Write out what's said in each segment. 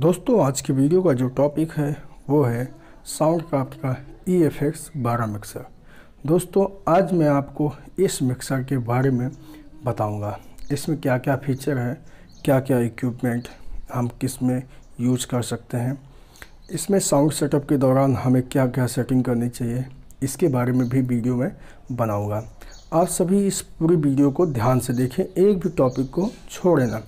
दोस्तों आज की वीडियो का जो टॉपिक है वो है साउंड क्राफ्ट का ई एफ एक्स बारह मिक्सर दोस्तों आज मैं आपको इस मिक्सर के बारे में बताऊंगा इसमें क्या क्या फीचर है क्या क्या इक्विपमेंट हम किस में यूज़ कर सकते हैं इसमें साउंड सेटअप के दौरान हमें क्या क्या सेटिंग करनी चाहिए इसके बारे में भी वीडियो में बनाऊँगा आप सभी इस पूरी वीडियो को ध्यान से देखें एक भी टॉपिक को छोड़ें ना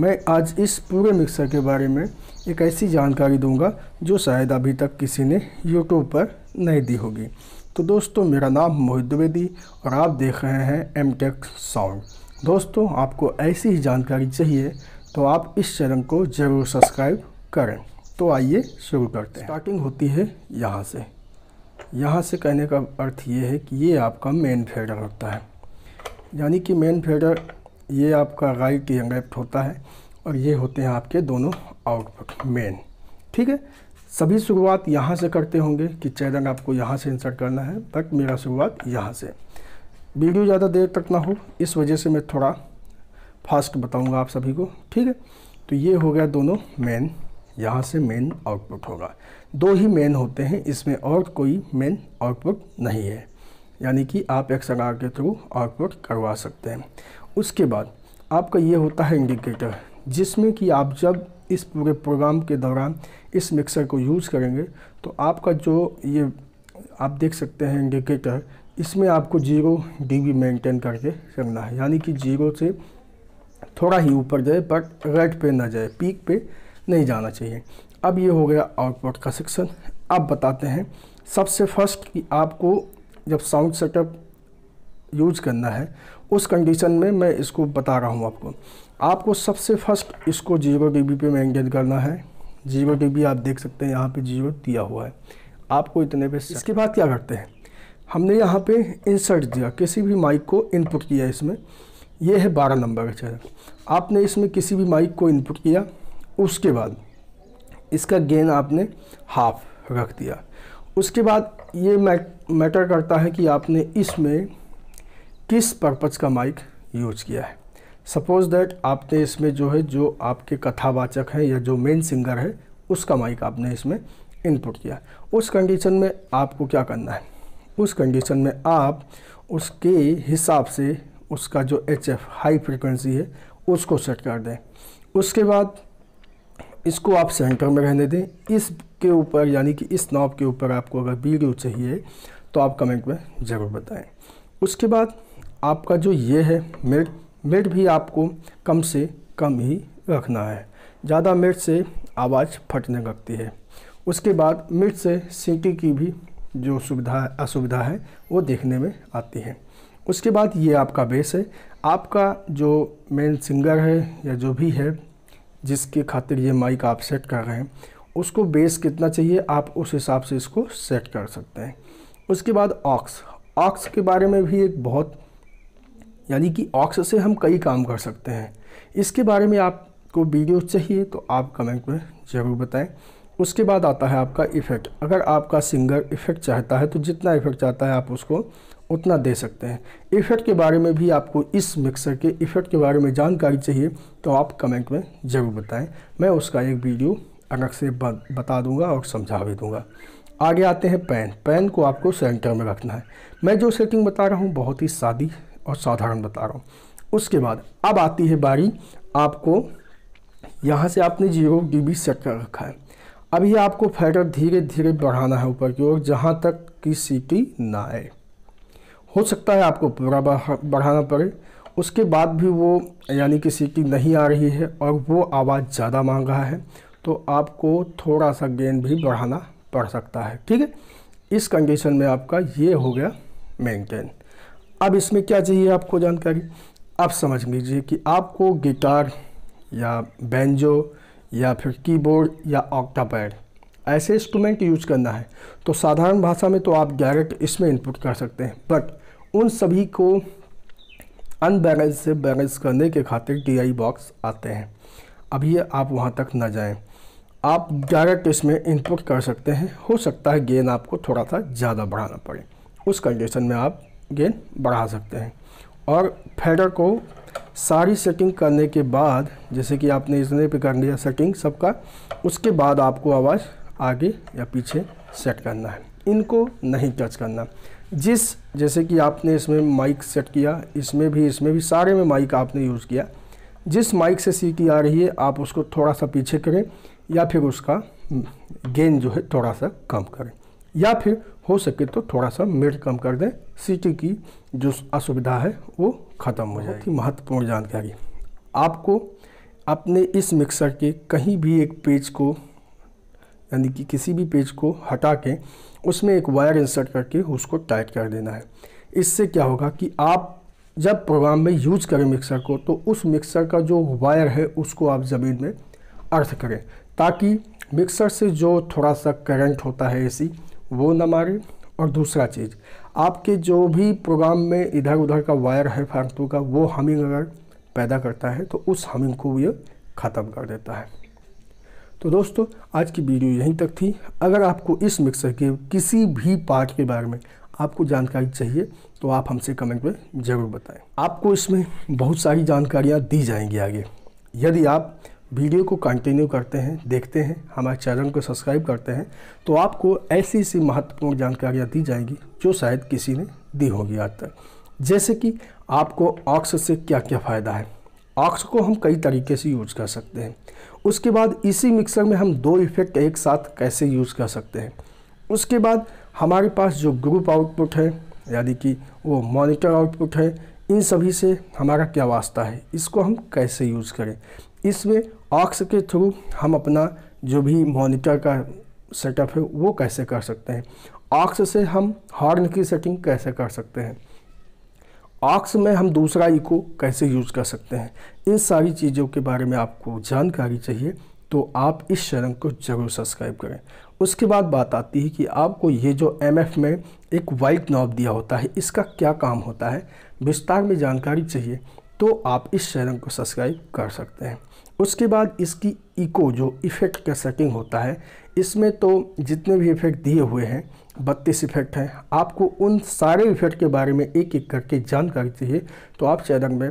मैं आज इस पूरे मिक्सर के बारे में एक ऐसी जानकारी दूंगा जो शायद अभी तक किसी ने यूट्यूब पर नहीं दी होगी तो दोस्तों मेरा नाम मोहित द्विवेदी और आप देख रहे हैं एम टेक साउंड दोस्तों आपको ऐसी ही जानकारी चाहिए तो आप इस चैनल को ज़रूर सब्सक्राइब करें तो आइए शुरू करते हैं स्टार्टिंग होती है यहाँ से यहाँ से कहने का अर्थ ये है कि ये आपका मेन फेडर होता है यानी कि मेन फेडर ये आपका राइट एंड लेफ्ट होता है और ये होते हैं आपके दोनों आउटपुट मेन ठीक है सभी शुरुआत यहाँ से करते होंगे कि चैनल आपको यहाँ से इंसर्ट करना है बट मेरा शुरुआत यहाँ से वीडियो ज़्यादा देर तक ना हो इस वजह से मैं थोड़ा फास्ट बताऊँगा आप सभी को ठीक है तो ये हो गया दोनों मेन यहाँ से मेन आउटपुट होगा दो ही मेन होते हैं इसमें और कोई मेन आउटपुट नहीं है यानी कि आप एक्सएलआर के थ्रू आउटपुट करवा सकते हैं उसके बाद आपका ये होता है इंडिकेटर जिसमें कि आप जब इस पूरे प्रोग्राम के दौरान इस मिक्सर को यूज़ करेंगे तो आपका जो ये आप देख सकते हैं इंडिकेटर इसमें आपको जीरो डीबी मेंटेन करके रखना है यानी कि जीरो से थोड़ा ही ऊपर जाए बट रेड पे ना जाए पीक पे नहीं जाना चाहिए अब ये हो गया आउटपुट का सेक्शन अब बताते हैं सबसे फर्स्ट कि आपको जब साउंड सेटअप यूज करना है उस कंडीशन में मैं इसको बता रहा हूँ आपको आपको सबसे फर्स्ट इसको जीरो डीबी पे मेंटेन करना है जीरो डीबी आप देख सकते हैं यहाँ पे जीरो दिया हुआ है आपको इतने पे इसके बाद क्या करते हैं हमने यहाँ पे इंसर्ट दिया किसी भी माइक को इनपुट किया इसमें यह है बारह नंबर का चैनल आपने इसमें किसी भी माइक को इनपुट किया उसके बाद इसका गेन आपने हाफ रख दिया उसके बाद ये मैटर करता है कि आपने इसमें किस पर्पज़ का माइक यूज किया है सपोज़ दैट आपने इसमें जो है जो आपके कथावाचक हैं या जो मेन सिंगर है उसका माइक आपने इसमें इनपुट किया उस कंडीशन में आपको क्या करना है उस कंडीशन में आप उसके हिसाब से उसका जो एच एफ हाई फ्रिक्वेंसी है उसको सेट कर दें उसके बाद इसको आप सेंटर में रहने दें इसके ऊपर यानी कि इस नॉब के ऊपर आपको अगर वीडियो चाहिए तो आप कमेंट में ज़रूर बताएं उसके बाद आपका जो ये है मिर्च मिर्च भी आपको कम से कम ही रखना है ज़्यादा मिर्च से आवाज़ फटने लगती है उसके बाद मिर्च से सीटी की भी जो सुविधा असुविधा है वो देखने में आती है उसके बाद ये आपका बेस है आपका जो मेन सिंगर है या जो भी है जिसके खातिर ये माइक आप सेट कर रहे हैं उसको बेस कितना चाहिए आप उस हिसाब से इसको सेट कर सकते हैं उसके बाद ऑक्स ऑक्स के बारे में भी एक बहुत यानी कि ऑक्स से हम कई काम कर सकते हैं इसके बारे में आपको वीडियो चाहिए तो आप कमेंट में ज़रूर बताएं उसके बाद आता है आपका इफ़ेक्ट अगर आपका सिंगर इफ़ेक्ट चाहता है तो जितना इफ़ेक्ट चाहता है आप उसको उतना दे सकते हैं इफ़ेक्ट के बारे में भी आपको इस मिक्सर के इफ़ेक्ट के बारे में जानकारी चाहिए तो आप कमेंट में ज़रूर बताएं मैं उसका एक वीडियो अलग से बता दूंगा और समझा भी दूंगा आगे आते हैं पेन पेन को आपको सेंटर में रखना है मैं जो सेटिंग बता रहा हूँ बहुत ही सादी और साधारण बता रहा हूँ उसके बाद अब आती है बारी आपको यहाँ से आपने जीरो डी सेट कर रखा है अभी आपको फेडर धीरे धीरे बढ़ाना है ऊपर की ओर जहाँ तक कि सीटी ना आए हो सकता है आपको पूरा बढ़ाना पड़े उसके बाद भी वो यानी कि सीटी नहीं आ रही है और वो आवाज़ ज़्यादा मांग रहा है तो आपको थोड़ा सा गेंद भी बढ़ाना पड़ सकता है ठीक है इस कंडीशन में आपका ये हो गया मेंटेन अब इसमें क्या चाहिए आपको जानकारी आप समझ लीजिए कि आपको गिटार या बेंजो या फिर कीबोर्ड या ऑक्टापैड ऐसे इंस्ट्रूमेंट यूज करना है तो साधारण भाषा में तो आप डायरेक्ट इसमें इनपुट कर सकते हैं बट उन सभी को अनबैलेंस से बैलेंस करने के खातिर डीआई बॉक्स आते हैं अभी आप वहाँ तक ना जाएं आप डायरेक्ट इसमें इनपुट कर सकते हैं हो सकता है गेन आपको थोड़ा सा ज़्यादा बढ़ाना पड़े उस कंडीशन में आप गेंद बढ़ा सकते हैं और फेडर को सारी सेटिंग करने के बाद जैसे कि आपने इसने पे कर लिया सेटिंग सबका उसके बाद आपको आवाज़ आगे या पीछे सेट करना है इनको नहीं टच करना जिस जैसे कि आपने इसमें माइक सेट किया इसमें भी इसमें भी सारे में माइक आपने यूज़ किया जिस माइक से सीटी आ रही है आप उसको थोड़ा सा पीछे करें या फिर उसका गेंद हम्म, जो है थोड़ा सा कम करें या फिर हो सके तो थोड़ा सा मिर्च कम कर दें सीटी की जो असुविधा है वो ख़त्म हो थी महत्वपूर्ण जानकारी आपको अपने इस मिक्सर के कहीं भी एक पेज को यानी कि किसी भी पेज को हटा के उसमें एक वायर इंसर्ट करके उसको टाइट कर देना है इससे क्या होगा कि आप जब प्रोग्राम में यूज करें मिक्सर को तो उस मिक्सर का जो वायर है उसको आप ज़मीन में अर्थ करें ताकि मिक्सर से जो थोड़ा सा करंट होता है ऐसी वो ना मारे और दूसरा चीज़ आपके जो भी प्रोग्राम में इधर उधर का वायर है फालतू का वो हमिंग अगर पैदा करता है तो उस हमिंग को ये ख़त्म कर देता है तो दोस्तों आज की वीडियो यहीं तक थी अगर आपको इस मिक्सर के किसी भी पार्ट के बारे में आपको जानकारी चाहिए तो आप हमसे कमेंट में ज़रूर बताएं आपको इसमें बहुत सारी जानकारियाँ दी जाएंगी आगे यदि आप वीडियो को कंटिन्यू करते हैं देखते हैं हमारे चैनल को सब्सक्राइब करते हैं तो आपको ऐसी ऐसी महत्वपूर्ण जानकारियाँ दी जाएंगी जो शायद किसी ने दी होगी आज तक जैसे कि आपको ऑक्स से क्या क्या फ़ायदा है ऑक्स को हम कई तरीके से यूज़ कर सकते हैं उसके बाद इसी मिक्सर में हम दो इफेक्ट एक साथ कैसे यूज़ कर सकते हैं उसके बाद हमारे पास जो ग्रुप आउटपुट है यानी कि वो मॉनिटर आउटपुट है इन सभी से हमारा क्या वास्ता है इसको हम कैसे यूज़ करें इसमें ऑक्स के थ्रू हम अपना जो भी मॉनिटर का सेटअप है वो कैसे कर सकते हैं ऑक्स से हम हॉर्न की सेटिंग कैसे कर सकते हैं ऑक्स में हम दूसरा इको कैसे यूज़ कर सकते हैं इन सारी चीज़ों के बारे में आपको जानकारी चाहिए तो आप इस चैनल को ज़रूर सब्सक्राइब करें उसके बाद बात आती है कि आपको ये जो एम में एक वाइट नॉब दिया होता है इसका क्या काम होता है विस्तार में जानकारी चाहिए तो आप इस चैनल को सब्सक्राइब कर सकते हैं उसके बाद इसकी इको जो इफ़ेक्ट का सेटिंग होता है इसमें तो जितने भी इफ़ेक्ट दिए हुए हैं बत्तीस इफ़ेक्ट हैं आपको उन सारे इफ़ेक्ट के बारे में एक एक करके जानकारी चाहिए तो आप चैनल में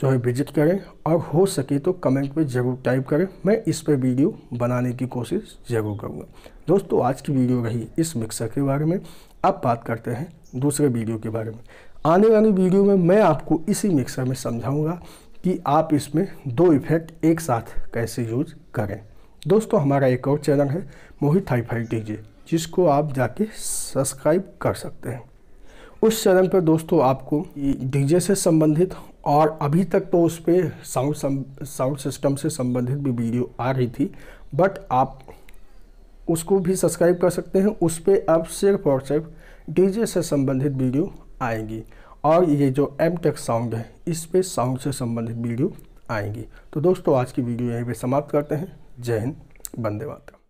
जो है विजिट करें और हो सके तो कमेंट में ज़रूर टाइप करें मैं इस पर वीडियो बनाने की कोशिश ज़रूर करूँगा दोस्तों आज की वीडियो रही इस मिक्सर के बारे में अब बात करते हैं दूसरे वीडियो के बारे में आने वाली वीडियो में मैं आपको इसी मिक्सर में समझाऊंगा कि आप इसमें दो इफेक्ट एक साथ कैसे यूज करें दोस्तों हमारा एक और चैनल है मोहित हाई फाई डीजे जिसको आप जाके सब्सक्राइब कर सकते हैं उस चैनल पर दोस्तों आपको डीजे से संबंधित और अभी तक तो उस पर साउंड साउंड सिस्टम से संबंधित भी वीडियो आ रही थी बट आप उसको भी सब्सक्राइब कर सकते हैं उस पर अब सिर्फ और सिर्फ डीजे से संबंधित वीडियो आएंगी और ये जो एम टेक साउंड है इस पे साउंड से संबंधित वीडियो आएंगी तो दोस्तों आज की वीडियो यहीं पे समाप्त करते हैं जय हिंद बंदे मातरम